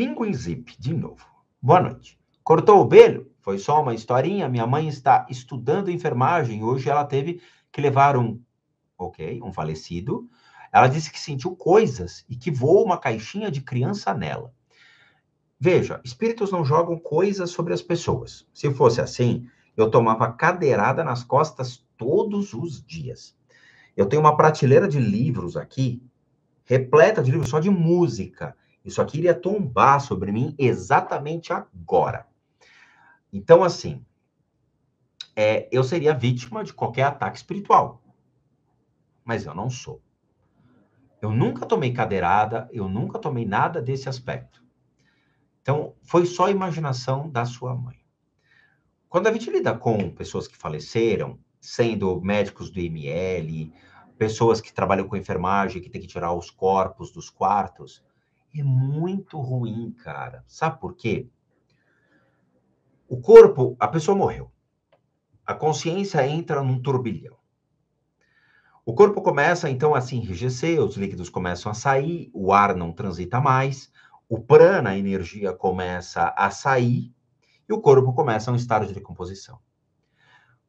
Fingo em zip, de novo. Boa noite. Cortou o belo? Foi só uma historinha. Minha mãe está estudando enfermagem. Hoje ela teve que levar um, ok, um falecido. Ela disse que sentiu coisas e que voou uma caixinha de criança nela. Veja, espíritos não jogam coisas sobre as pessoas. Se fosse assim, eu tomava cadeirada nas costas todos os dias. Eu tenho uma prateleira de livros aqui, repleta de livros só de música. Isso aqui iria tombar sobre mim exatamente agora. Então, assim, é, eu seria vítima de qualquer ataque espiritual. Mas eu não sou. Eu nunca tomei cadeirada, eu nunca tomei nada desse aspecto. Então, foi só a imaginação da sua mãe. Quando a gente lida com pessoas que faleceram, sendo médicos do IML, pessoas que trabalham com enfermagem, que tem que tirar os corpos dos quartos, é muito ruim, cara. Sabe por quê? O corpo, a pessoa morreu. A consciência entra num turbilhão. O corpo começa então a se enrijecer, os líquidos começam a sair, o ar não transita mais, o prana, a energia, começa a sair e o corpo começa um estado de decomposição.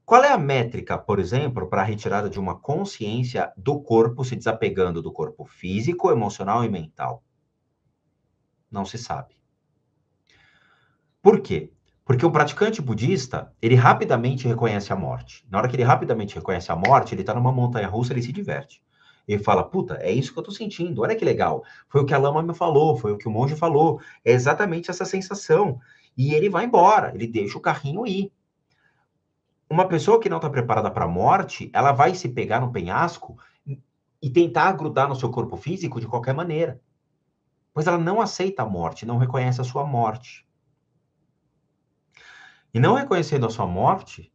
Qual é a métrica, por exemplo, para a retirada de uma consciência do corpo, se desapegando do corpo físico, emocional e mental? Não se sabe. Por quê? Porque o praticante budista, ele rapidamente reconhece a morte. Na hora que ele rapidamente reconhece a morte, ele está numa montanha russa, ele se diverte. Ele fala, puta, é isso que eu estou sentindo, olha que legal. Foi o que a lama me falou, foi o que o monge falou. É exatamente essa sensação. E ele vai embora, ele deixa o carrinho ir. Uma pessoa que não está preparada para a morte, ela vai se pegar no penhasco e tentar grudar no seu corpo físico de qualquer maneira pois ela não aceita a morte, não reconhece a sua morte. E não reconhecendo a sua morte,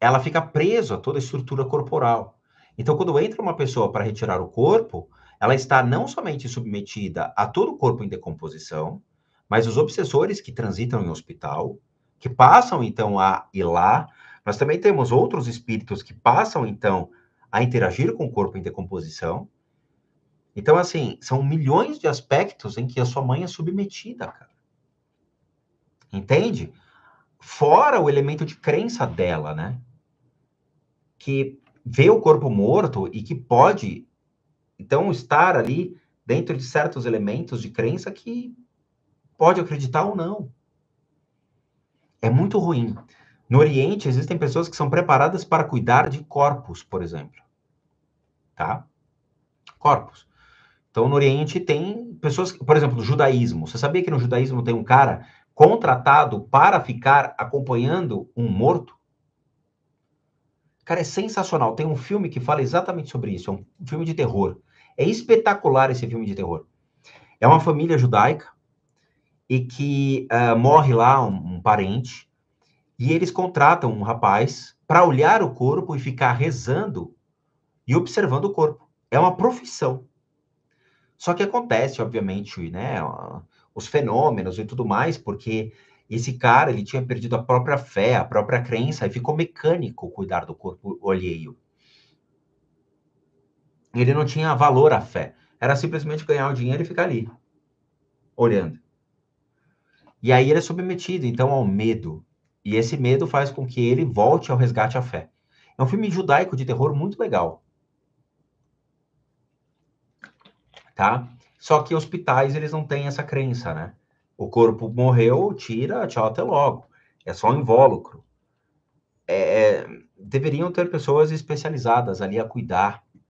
ela fica presa a toda a estrutura corporal. Então, quando entra uma pessoa para retirar o corpo, ela está não somente submetida a todo o corpo em decomposição, mas os obsessores que transitam em hospital, que passam então a ir lá. Nós também temos outros espíritos que passam então a interagir com o corpo em decomposição. Então, assim, são milhões de aspectos em que a sua mãe é submetida, cara. Entende? Fora o elemento de crença dela, né? Que vê o corpo morto e que pode, então, estar ali dentro de certos elementos de crença que pode acreditar ou não. É muito ruim. No Oriente, existem pessoas que são preparadas para cuidar de corpos, por exemplo. Tá? Corpos. Então, no Oriente tem pessoas, por exemplo, do judaísmo. Você sabia que no judaísmo tem um cara contratado para ficar acompanhando um morto? Cara, é sensacional. Tem um filme que fala exatamente sobre isso. É um filme de terror. É espetacular esse filme de terror. É uma família judaica e que uh, morre lá um, um parente e eles contratam um rapaz para olhar o corpo e ficar rezando e observando o corpo. É uma profissão. Só que acontece, obviamente, né, os fenômenos e tudo mais, porque esse cara ele tinha perdido a própria fé, a própria crença e ficou mecânico cuidar do corpo alheio. Ele não tinha valor à fé, era simplesmente ganhar o dinheiro e ficar ali, olhando. E aí ele é submetido então ao medo, e esse medo faz com que ele volte ao resgate à fé. É um filme judaico de terror muito legal. tá? Só que hospitais, eles não têm essa crença, né? O corpo morreu, tira, tchau, até logo. É só um invólucro. É, é deveriam ter pessoas especializadas ali a cuidar